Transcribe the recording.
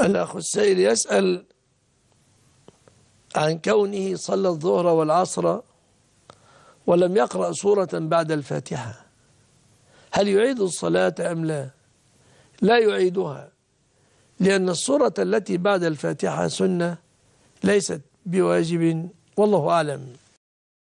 الأخ السائل يسأل عن كونه صلى الظهر والعصر ولم يقرأ سورة بعد الفاتحة هل يعيد الصلاة أم لا لا يعيدها لأن السورة التي بعد الفاتحة سنة ليست بواجب والله أعلم